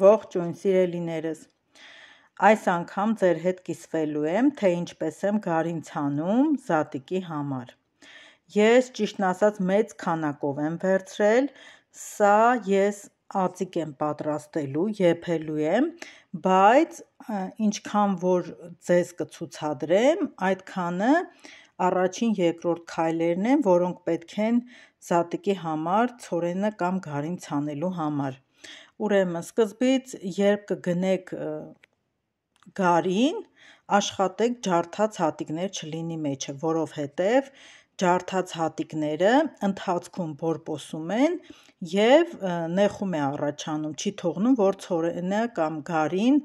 Ողջույն, սիրելիներս։ Այս անգամ ձեր հետ կիսվելու եմ, թե ինչպես եմ Գարինցանում Զատիկի համար։ Ես ճիշտն ասած մեծ քանակով եմ վերցրել, սա ես ածիկ եմ պատրաստելու, եփելու եմ, բայց ինչքան որ ձեզ կցուցադրեմ, այդքանը առաջին երկրորդ քայլերն են, որոնք պետք են Զատիկի համար, ցորենը կամ գարին ցանելու համար։ Ուրեմն, սկզբից երբ կգնեք գարին, աշխատեք ջարդած հատիկներ չլինի մեջը, որովհետև ջարդած հատիկները ընթացքում բորբոսում են եւ նեխում է առաջանում, չի թողնում, որ ցորենը կամ գարին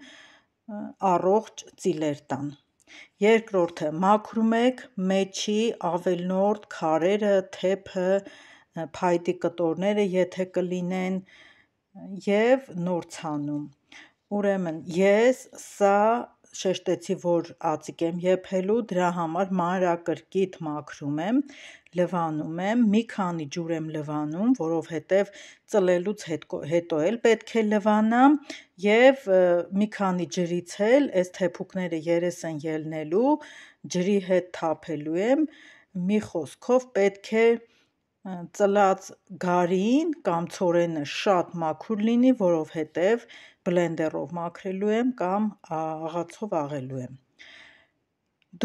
առողջ ծիլեր տան։ Երկրորդը՝ մաքրում եք մեջի ավելորդ, քարերը, թեփը, փայտի կտորները, եթե կլինեն, եւ նոր ցանում։ Ուրեմն ես սա շեշտեցի, որ ածիկ եմ եփելու, դրա համար մանրակրկիտ մաքրում եմ, լվանում եմ, մի քանի ջուր եմ լվանում, որովհետև ծլելուց հետո, հետո էլ պետք է լվանամ եւ մի քանի ջրից էլ այս թեփուկները երես են ելնելու, ջրի հետ թափելու եմ, մի խոսքով պետք է ծլած գարին կամ ցորենը շատ մաքուր լինի, որովհետև բլենդերով մաքրելու եմ կամ աղացով աղելու եմ։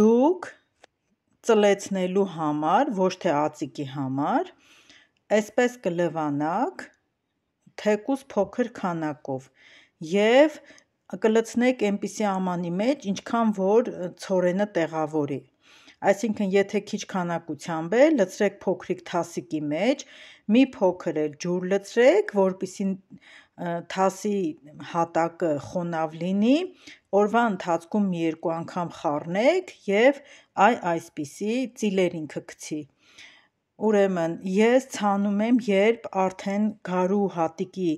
Դուք ծլեցնելու համար, ոչ թե ածիկի համար, այսպես կլվանաք թեկուս փոքր քանակով եւ կլցնեք այնպիսի ամանի մեջ, ինչքան որ ցորենը տեղավորի։ Այսինքն, եթե քիչ քանակությամբ է, լցրեք փոքրիկ թասիկի մեջ, մի փոքր էլ ջուր լցրեք, որպիսի թասի հատակը խոնավ լինի, օրվա ընթացքում մի երկու անգամ խառնեք եւ այ այսպիսի ծիլեր ինքը գցի։ Ուրեմն ես ցանում եմ, երբ արդեն գարու հատիկի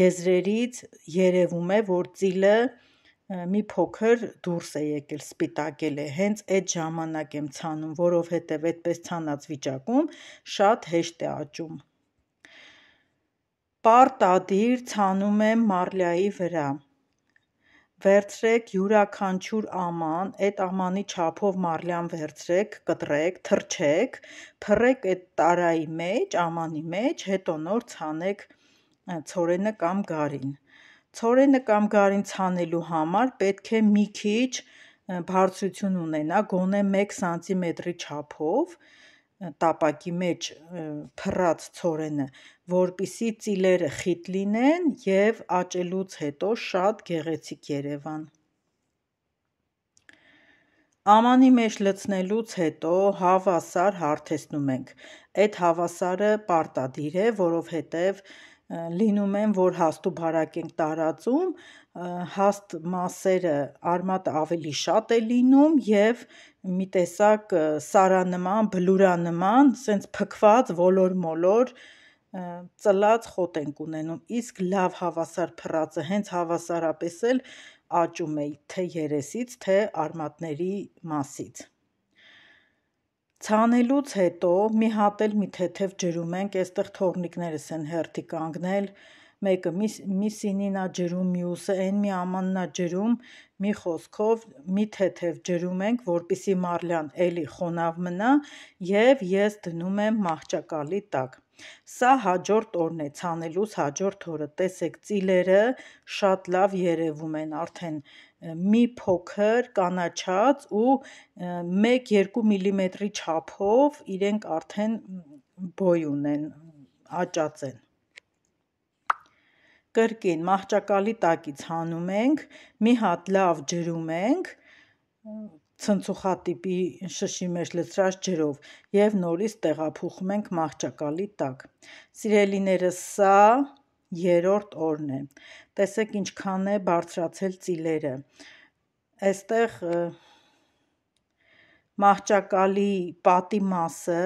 եզրերից երևում է, որ ծիլը մի փոքր դուրս է եկել, սպիտակել է։ Հենց այդ ժամանակ եմ ցանում, որովհետև այդպես ցանած վիճակում շատ հեշտ է աճում։ Պարտադիր ցանում եմ մարլյայի վրա։ Վերցրեք յուրաքանչյուր աման, այդ ամանի չափով մարլյան վերցրեք, կտրեք, թրջեք, փռեք այդ տարայի մեջ, ամանի մեջ, հետո նոր ցանեք ցորենը կամ գարին ցորենը կամ գարին ցանելու համար պետք է մի քիչ բարձրություն ունենա, գոնե 1 սանտիմետրի չափով տապակի մեջ փռած ցորենը, որպիսի ծիլերը խիտ լինեն եւ աճելուց հետո շատ գեղեցիկ Երևան։ Ամանի մեջ լցնելուց հետո հավասար հարթեցնում ենք։ Այդ հավասարը պարտադիր է, որովհետև լինում են, որ հաստ ու բարակ ենք տարածում, հաստ մասերը արմատ ավելի շատ է լինում եւ մի տեսակ սարանման, բլուրանման, սենց փքված ոլոր-մոլոր ծլած խոտ ենք ունենում, իսկ լավ հավասար փռածը հենց հավասարապես էլ աճում է թե երեսից, թե արմատների մասից։ Ցանելուց հետո մի հատ էլ մի թեթև ջրում ենք, այստեղ թողնիկներս են հերթի կանգնել, մեկը մի, մի սինին ա ջրում, մյուսը այն մի ամաննա ջրում, մի խոսքով մի թեթև ջրում ենք, որպիսի մարլյան էլի խոնավ մնա եւ ես դնում եմ մահճակալի տակ։ Սա հաջորդ օրն է, ցանելուց հաջորդ օրը տեսեք ծիլերը շատ լավ երևում են արդեն մի փոքր կանաչած ու 1-2 մմ-ի չափով իրենք արդեն բոյ ունեն, աճած են։ Կրկին մահճակալի տակից հանում ենք, մի հատ լավ ջրում ենք ցնցուխատիպի շշի մեջ լցրած ջրով եւ նորից տեղափոխում ենք մահճակալի տակ։ Սիրելիներս, սա երրորդ օրն է։ Տեսեք ինչքան է բարձրացել ծիլերը։ Այստեղ մահճակալի պատի մասը,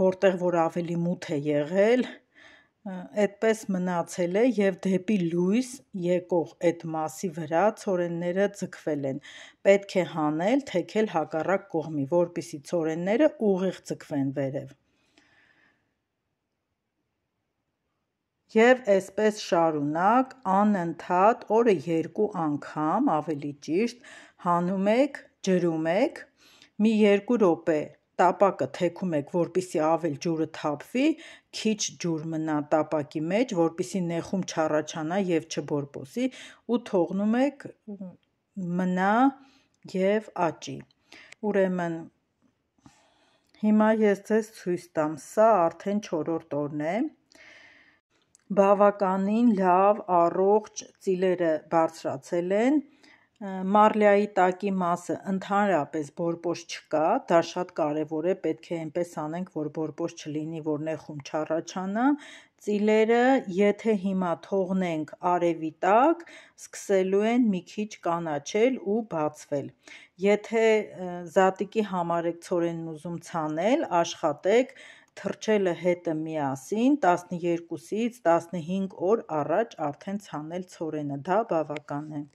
որտեղ որ ավելի մութ է եղել, այդպես մնացել է եւ դեպի լույս եկող այդ մասի վրա ծորենները ձգվել են։ Պետք է հանել, թեքել հակառակ կողմի, որpիսի ծորենները ուղիղ ձգվեն վերև։ Եվ այսպես շարունակ անընդհատ օրը երկու անգամ, ավելի ճիշտ, հանում եք, ջրում եք, մի երկու րոպե տապակը թեքում եք, որպիսի ավել ջուրը թափվի, քիչ ջուր մնա տապակի մեջ, որպիսի նეხում չառաջանա եւ չբորբոսի ու թողնում եք մնա եւ աճի։ Ուրեմն հիմա ես ձեզ ցույց տամ, սա արդեն 4-րդ օրն է։ որ բավականին լավ առողջ ծիլերը բարձրացել են, մարլյայի տակի մասը ընդհանրապես բորբոս չկա, դա շատ կարևոր է, պետք է այնպես անենք, որ բորբոս չլինի, որ նեխում չառաջանա։ Ծիլերը, եթե հիմա թողնենք արևի տակ, սկսելու են մի քիչ կանաչել ու բացվել։ Եթե զատիկի համար եք ցորենն ուզում ցանել, աշխատեք թռչելը հետը միասին 12-ից 15 օր առաջ արդեն ցանել ցորենը, դա բավական է։